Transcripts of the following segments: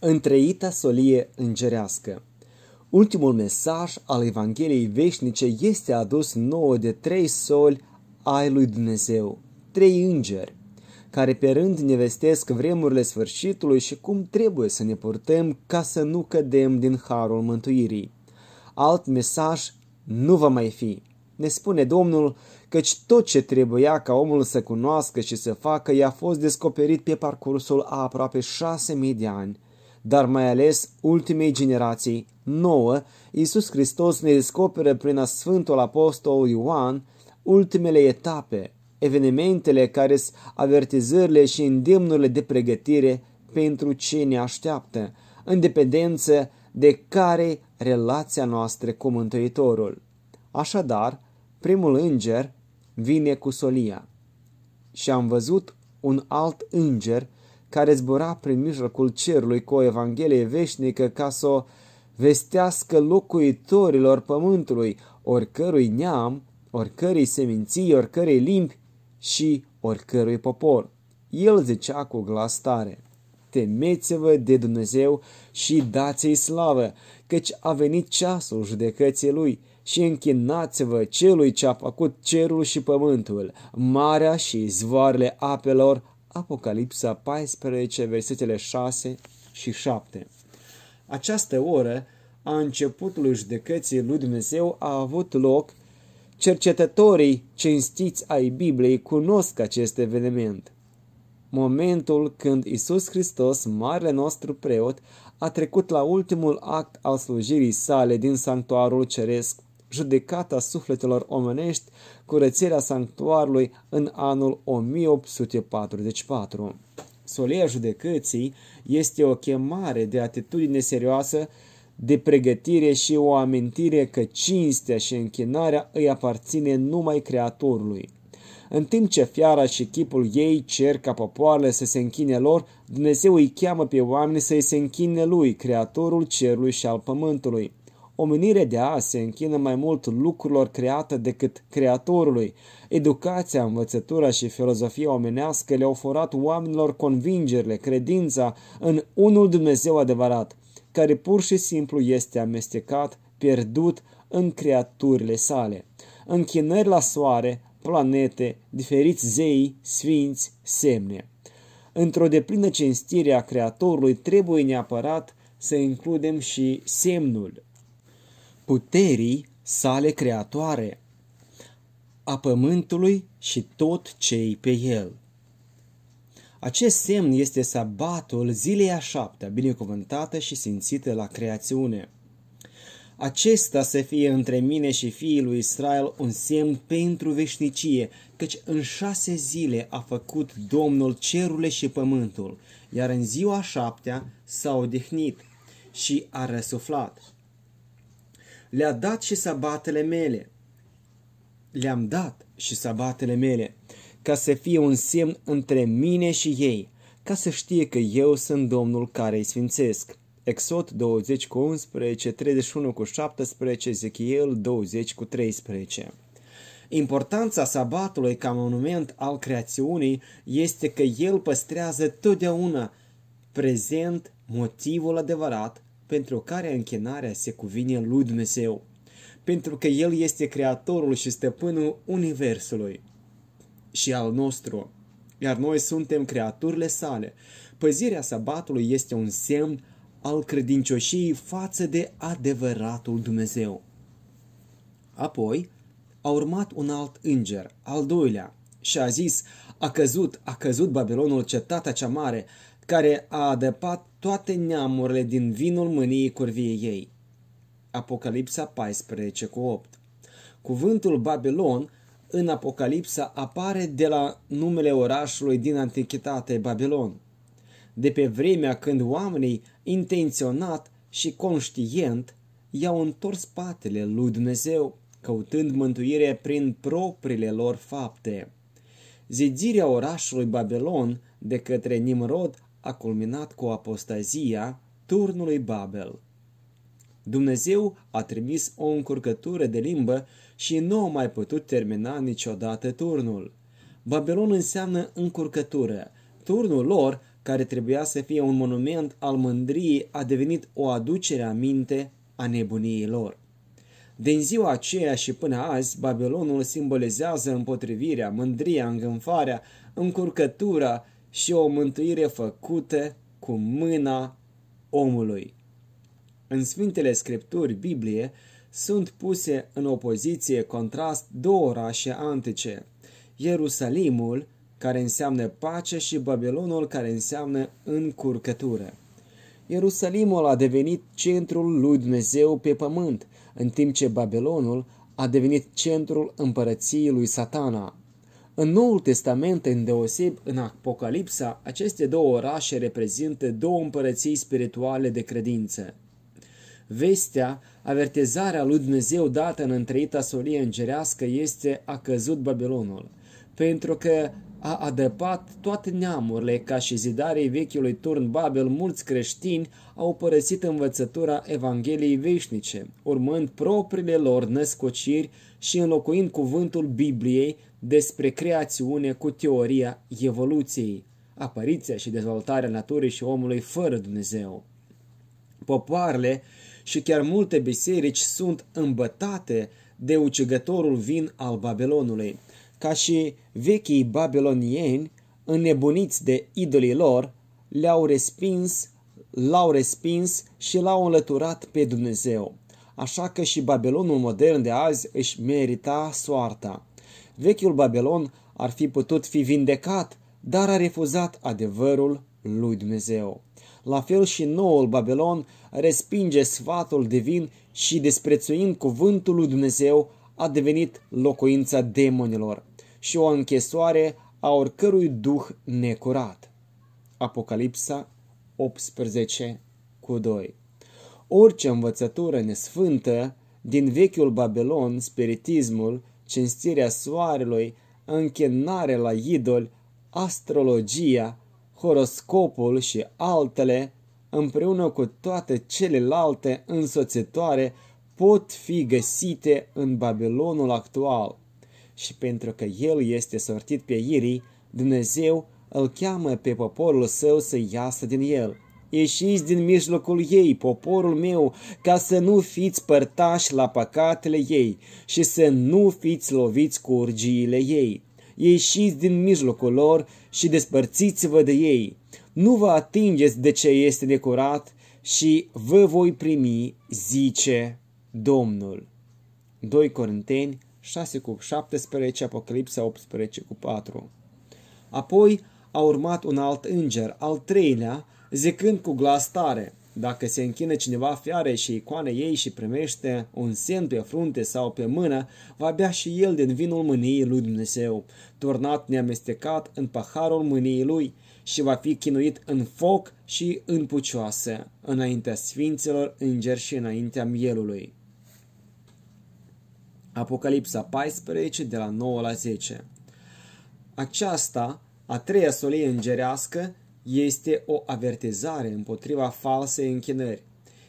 întreita solie îngerească. Ultimul mesaj al Evangheliei veșnice este adus nouă de trei soli ai lui Dumnezeu, trei îngeri, care pe rând ne vestesc vremurile sfârșitului și cum trebuie să ne purtăm ca să nu cădem din harul mântuirii. Alt mesaj nu va mai fi. Ne spune Domnul căci tot ce trebuia ca omul să cunoască și să facă i-a fost descoperit pe parcursul a aproape șase mii de ani dar mai ales ultimei generații nouă, Iisus Hristos ne descoperă prin Sfântul Apostol Ioan ultimele etape, evenimentele care sunt avertizările și îndemnurile de pregătire pentru ce ne așteaptă, în dependență de care relația noastră cu Mântuitorul. Așadar, primul înger vine cu solia. Și am văzut un alt înger care zbura prin mijlocul cerului cu o evanghelie veșnică ca să o vestească locuitorilor pământului, oricărui neam, oricărei seminții, oricărei limbi și oricărui popor. El zicea cu glas tare, temeți-vă de Dumnezeu și dați-i slavă, căci a venit ceasul judecății lui și închinați-vă celui ce a făcut cerul și pământul, marea și zvoarele apelor, Apocalipsa 14, versetele 6 și 7. Această oră a începutului judecății lui Dumnezeu a avut loc. Cercetătorii cinstiți ai Bibliei cunosc acest eveniment. Momentul când Isus Hristos, marele nostru preot, a trecut la ultimul act al slujirii sale din sanctuarul ceresc judecata sufletelor omenești, curățirea sanctuarului în anul 1844. Solia judecății este o chemare de atitudine serioasă, de pregătire și o amintire că cinstea și închinarea îi aparține numai Creatorului. În timp ce fiara și chipul ei cer ca popoarele să se închine lor, Dumnezeu îi cheamă pe oameni să îi se închine lui, Creatorul cerului și al pământului. Omenirea de azi se închină mai mult lucrurilor create decât creatorului. Educația, învățătura și filozofia omenească le-au furat oamenilor convingerile, credința în unul Dumnezeu adevărat, care pur și simplu este amestecat, pierdut în creaturile sale. Închinări la soare, planete, diferiți zei, sfinți, semne. Într-o deplină cinstire a Creatorului trebuie neapărat să includem și semnul, puterii sale creatoare, a pământului și tot cei pe el. Acest semn este sabatul zilei a șaptea, binecuvântată și simțită la creațiune. Acesta să fie între mine și fiii lui Israel un semn pentru veșnicie, căci în șase zile a făcut Domnul cerurile și pământul, iar în ziua șaptea s-a odihnit și a răsuflat. Le-a dat și sabatele mele. Le-am dat și sabatele mele, ca să fie un semn între mine și ei, ca să știe că eu sunt Domnul care îi sfințesc. Exod 20 cu 11, 31 cu 17, Ezechiel 20 cu 13. Importanța sabatului ca monument al creațiunii este că el păstrează totdeauna prezent motivul adevărat pentru care închinarea se cuvine lui Dumnezeu, pentru că El este Creatorul și Stăpânul Universului și al nostru, iar noi suntem creaturile sale. Păzirea sabatului este un semn al credincioșiei față de adevăratul Dumnezeu. Apoi a urmat un alt înger, al doilea, și a zis, a căzut, a căzut Babilonul, cetatea cea mare, care a adăpat toate neamurile din vinul mâniei curviei ei. Apocalipsa 14 cu 8 Cuvântul Babilon în Apocalipsa apare de la numele orașului din Antichitate Babilon. De pe vremea când oamenii, intenționat și conștient, i-au întors spatele lui Dumnezeu, căutând mântuire prin propriile lor fapte. Zidirea orașului Babilon de către Nimrod a culminat cu apostazia turnului Babel. Dumnezeu a trimis o încurcătură de limbă și nu a mai putut termina niciodată turnul. Babilon înseamnă încurcătură. Turnul lor, care trebuia să fie un monument al mândriei, a devenit o aducere a minte a nebuniei lor. Din ziua aceea și până azi, Babilonul simbolizează împotrivirea, mândria, îngânfarea, încurcătura și o mântuire făcută cu mâna omului. În Sfintele Scripturi, Biblie, sunt puse în opoziție contrast două orașe antice, Ierusalimul, care înseamnă pace, și Babilonul, care înseamnă încurcătură. Ierusalimul a devenit centrul lui Dumnezeu pe pământ, în timp ce Babilonul a devenit centrul împărăției lui Satana, în Noul Testament, în deoseb în Apocalipsa, aceste două orașe reprezintă două împărății spirituale de credință. Vestea, avertizarea lui Dumnezeu dată în întreita solie îngerească este a căzut Babilonul, pentru că a adăpat toate neamurile, ca și zidarii vechiului turn Babel, mulți creștini au părăsit învățătura Evangheliei veșnice, urmând propriile lor născociri și înlocuind cuvântul Bibliei despre creațiune cu teoria evoluției, apariția și dezvoltarea naturii și omului fără Dumnezeu. Popoarele și chiar multe biserici sunt îmbătate de ucigătorul vin al Babilonului, ca și vechii babilonieni, înnebuniți de idolii lor, le-au respins, l-au respins și l-au înlăturat pe Dumnezeu. Așa că și Babilonul modern de azi își merita soarta. Vechiul Babilon ar fi putut fi vindecat, dar a refuzat adevărul lui Dumnezeu. La fel și noul Babilon respinge sfatul divin și desprețuind cuvântul lui Dumnezeu a devenit locuința demonilor și o închesoare a oricărui duh necurat. Apocalipsa 18 cu 2 Orice învățătură nesfântă din vechiul Babilon, spiritismul cinstirea soarelui, închinare la idol, astrologia, horoscopul și altele, împreună cu toate celelalte însoțitoare, pot fi găsite în Babilonul actual. Și pentru că el este sortit pe Irii, Dumnezeu îl cheamă pe poporul său să iasă din el – Ieșiți din mijlocul ei, poporul meu, ca să nu fiți părtași la păcatele ei și să nu fiți loviți cu urgiile ei. Ieșiți din mijlocul lor și despărțiți-vă de ei. Nu vă atingeți de ce este decorat și vă voi primi, zice Domnul. 2 Corinteni 6 cu 17, Apocalipsa 18 cu 4. Apoi a urmat un alt înger, al treilea, zicând cu glas tare, dacă se închină cineva fiare și icoane ei și primește un semn pe frunte sau pe mână, va bea și el din vinul mâniei lui Dumnezeu, turnat neamestecat în paharul mâniei lui și va fi chinuit în foc și în pucioasă, înaintea sfinților îngeri și înaintea mielului. Apocalipsa 14, de la 9 la 10 Aceasta, a treia solie îngerească, este o avertizare împotriva falsei închinări.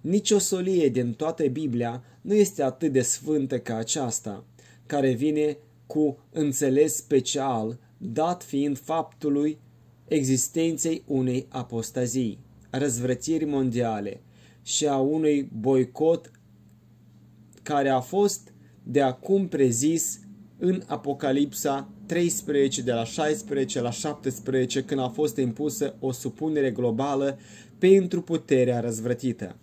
Nici o solie din toată Biblia nu este atât de sfântă ca aceasta, care vine cu înțeles special, dat fiind faptului existenței unei apostazii, răzvrătiri mondiale și a unui boicot care a fost de acum prezis în Apocalipsa 13, de la 16 la 17, când a fost impusă o supunere globală pentru puterea răzvrătită.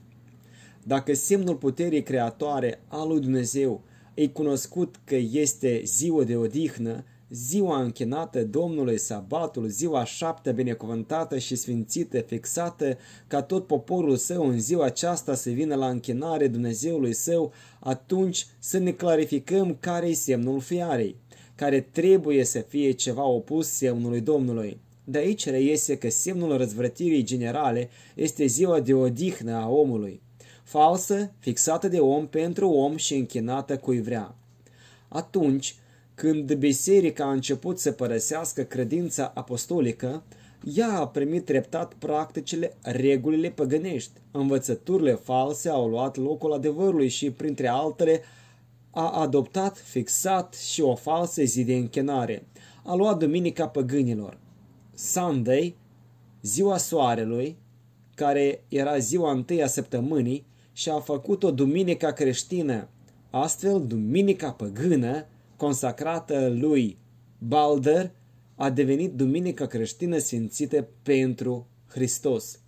Dacă semnul puterii creatoare a lui Dumnezeu e cunoscut că este ziua de odihnă, ziua închinată Domnului sabatul, ziua șaptea binecuvântată și sfințită, fixată, ca tot poporul său în ziua aceasta să vină la închinare Dumnezeului său, atunci să ne clarificăm care e semnul fiarei care trebuie să fie ceva opus semnului Domnului. De aici reiese că semnul răzvrătirii generale este ziua de odihnă a omului, falsă, fixată de om pentru om și închinată cui vrea. Atunci, când biserica a început să părăsească credința apostolică, ea a primit treptat practicile, regulile păgânești. Învățăturile false au luat locul adevărului și, printre altele, a adoptat fixat și o falsă zi de închinare. A luat duminica păgânilor. Sunday, ziua soarelui, care era ziua întâi a săptămânii, și a făcut-o duminica creștină. Astfel, duminica păgână, consacrată lui Balder, a devenit duminica creștină simțită pentru Hristos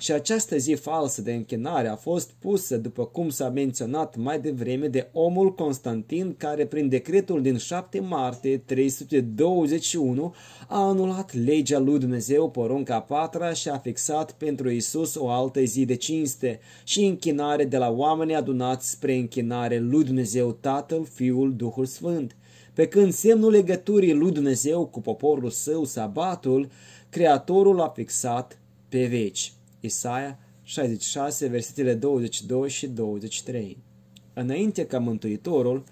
și această zi falsă de închinare a fost pusă, după cum s-a menționat mai devreme, de omul Constantin care prin decretul din 7 martie 321 a anulat legea lui Dumnezeu porunca a patra și a fixat pentru Isus o altă zi de cinste și închinare de la oameni adunați spre închinare lui Dumnezeu Tatăl, Fiul, Duhul Sfânt. Pe când semnul legăturii lui Dumnezeu cu poporul său, sabatul, Creatorul a fixat pe veci. Isaia 66, versetele 22 și 23. Înainte ca Mântuitorul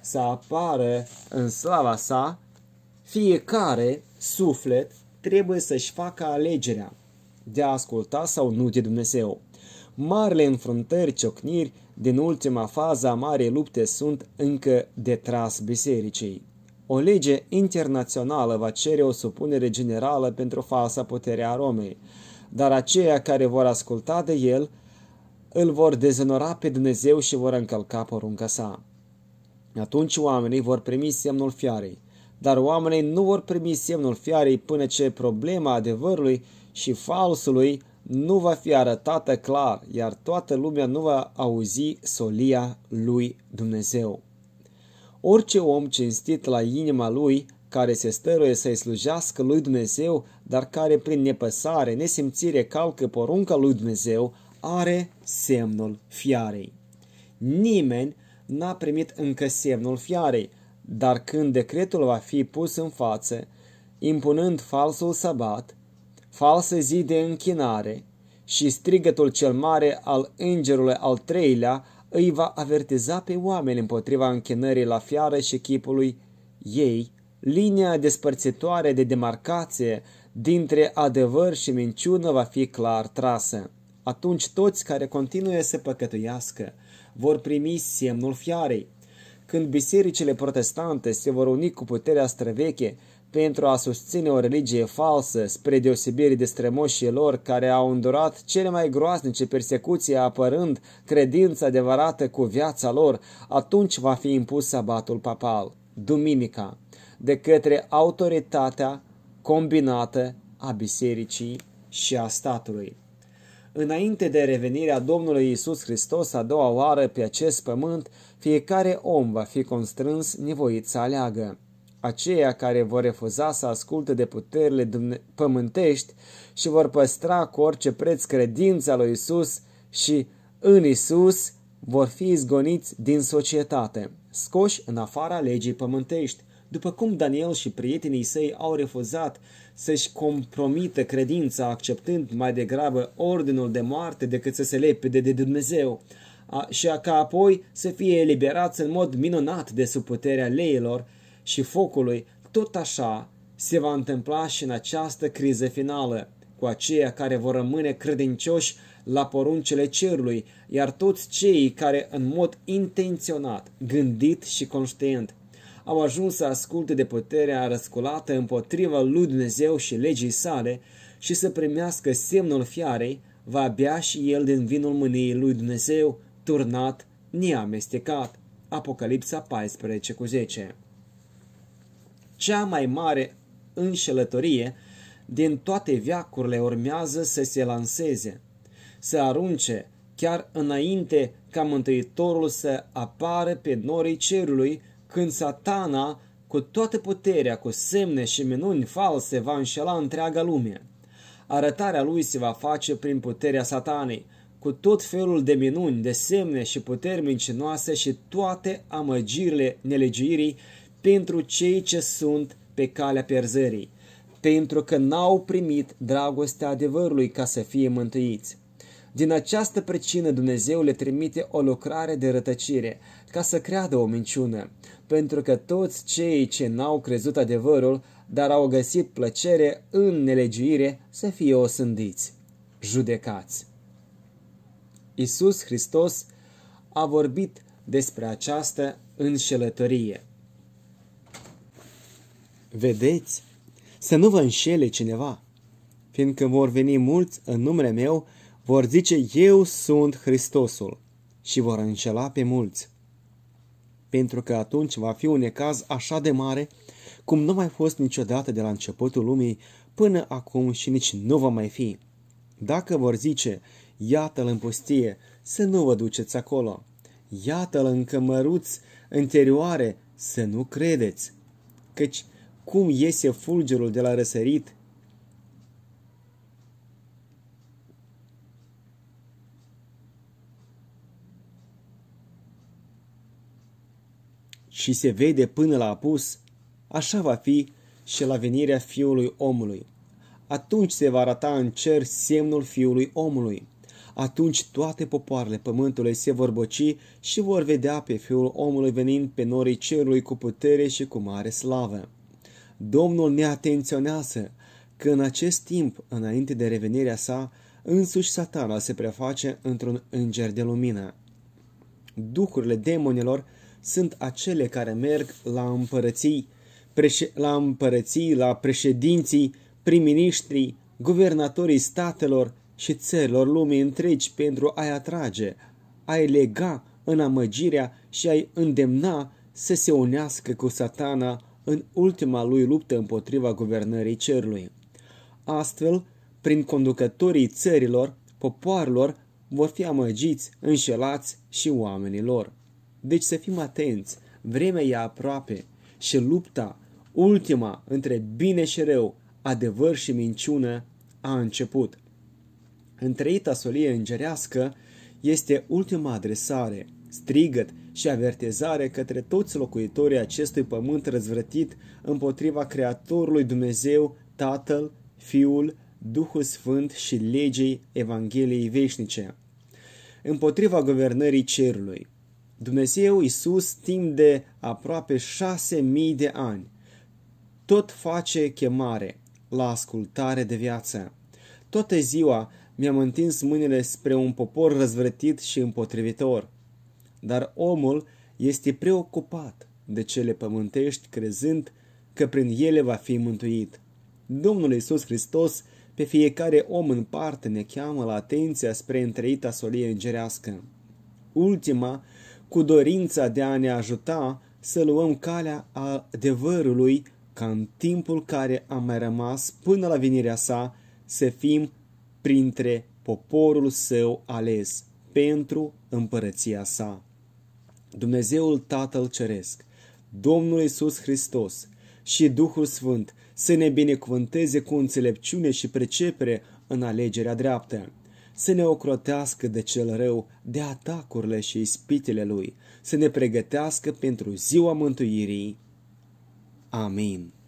să apară în slava sa, fiecare suflet trebuie să-și facă alegerea de a asculta sau nu de Dumnezeu. Marile înfruntări, ciocniri din ultima fază a Marei Lupte sunt încă de tras bisericii. O lege internațională va cere o supunere generală pentru falsa putere a Romei dar aceia care vor asculta de el îl vor dezonora pe Dumnezeu și vor încălca porunca sa. Atunci oamenii vor primi semnul fiarei, dar oamenii nu vor primi semnul fiarei până ce problema adevărului și falsului nu va fi arătată clar, iar toată lumea nu va auzi solia lui Dumnezeu. Orice om cinstit la inima lui, care se stăruie să-i slujească lui Dumnezeu, dar care prin nepăsare, nesimțire calcă porunca lui Dumnezeu, are semnul fiarei. Nimeni n-a primit încă semnul fiarei, dar când decretul va fi pus în față, impunând falsul sabat, falsă zi de închinare și strigătul cel mare al îngerului al treilea îi va avertiza pe oameni împotriva închinării la fiară și chipului ei, linia despărțitoare de demarcație dintre adevăr și minciună va fi clar trasă. Atunci toți care continuă să păcătuiască vor primi semnul fiarei. Când bisericile protestante se vor uni cu puterea străveche pentru a susține o religie falsă, spre deosebire de strămoșii lor care au îndurat cele mai groaznice persecuții apărând credința adevărată cu viața lor, atunci va fi impus sabatul papal, duminica, de către autoritatea combinată a bisericii și a statului. Înainte de revenirea Domnului Isus Hristos a doua oară pe acest pământ, fiecare om va fi constrâns nevoit să aleagă. Aceia care vor refuza să asculte de puterile pământești și vor păstra cu orice preț credința lui Isus și în Isus vor fi izgoniți din societate, scoși în afara legii pământești, după cum Daniel și prietenii săi au refuzat să-și compromită credința acceptând mai degrabă ordinul de moarte decât să se lepede de Dumnezeu, și ca apoi să fie eliberați în mod minunat de sub puterea leilor și focului, tot așa se va întâmpla și în această criză finală cu aceia care vor rămâne credincioși la poruncele cerului, iar toți cei care în mod intenționat, gândit și conștient au ajuns să asculte de puterea răsculată împotriva lui Dumnezeu și legii sale și să primească semnul fiarei, va bea și el din vinul mâniei lui Dumnezeu, turnat, neamestecat. Apocalipsa 14 cu 10 Cea mai mare înșelătorie din toate viacurile urmează să se lanseze, să arunce chiar înainte ca Mântuitorul să apară pe norii cerului când satana cu toată puterea, cu semne și minuni false, va înșela întreaga lume. Arătarea lui se va face prin puterea satanei, cu tot felul de minuni, de semne și puteri mincinoase și toate amăgirile nelegiuirii pentru cei ce sunt pe calea pierzării, pentru că n-au primit dragostea adevărului ca să fie mântuiți. Din această pricină Dumnezeu le trimite o lucrare de rătăcire, ca să creadă o minciună, pentru că toți cei ce n-au crezut adevărul, dar au găsit plăcere în nelegiuire, să fie osândiți, judecați. Isus Hristos a vorbit despre această înșelătorie. Vedeți, să nu vă înșele cineva, fiindcă vor veni mulți în numele meu, vor zice, eu sunt Hristosul și vor înșela pe mulți pentru că atunci va fi un ecaz așa de mare cum nu mai fost niciodată de la începutul lumii până acum și nici nu va mai fi. Dacă vor zice, iată-l în pustie, să nu vă duceți acolo. Iată-l în cămăruți interioare, să nu credeți. Căci cum iese fulgerul de la răsărit, și se vede până la apus, așa va fi și la venirea Fiului omului. Atunci se va arăta în cer semnul Fiului omului. Atunci toate popoarele pământului se vor boci și vor vedea pe Fiul omului venind pe norii cerului cu putere și cu mare slavă. Domnul ne atenționează că în acest timp, înainte de revenirea sa, însuși satana se preface într-un înger de lumină. Duhurile demonilor sunt acele care merg la împărății, preșe- la împărății, la președinții, prim-ministrii, guvernatorii statelor și țărilor lumii întregi pentru a-i atrage, a-i lega în amăgirea și a-i îndemna să se unească cu satana în ultima lui luptă împotriva guvernării cerului. Astfel, prin conducătorii țărilor, popoarelor, vor fi amăgiți, înșelați și oamenii lor. Deci să fim atenți, vremea e aproape și lupta, ultima între bine și rău, adevăr și minciună, a început. Întreita solie îngerească este ultima adresare, strigăt și avertizare către toți locuitorii acestui pământ răzvrătit împotriva Creatorului Dumnezeu, Tatăl, Fiul, Duhul Sfânt și legei Evangheliei veșnice, împotriva guvernării cerului. Dumnezeu Isus timp de aproape șase mii de ani tot face chemare la ascultare de viață. Toată ziua mi-am întins mâinile spre un popor răzvrătit și împotrivitor. Dar omul este preocupat de cele pământești, crezând că prin ele va fi mântuit. Domnul Iisus Hristos pe fiecare om în parte ne cheamă la atenția spre întreita solie îngerească. Ultima cu dorința de a ne ajuta să luăm calea adevărului ca în timpul care a mai rămas până la venirea sa să fim printre poporul său ales pentru împărăția sa. Dumnezeul Tatăl Ceresc, Domnul Iisus Hristos și Duhul Sfânt să ne binecuvânteze cu înțelepciune și precepere în alegerea dreaptă să ne ocrotească de cel rău, de atacurile și ispitele lui, să ne pregătească pentru ziua mântuirii. Amin.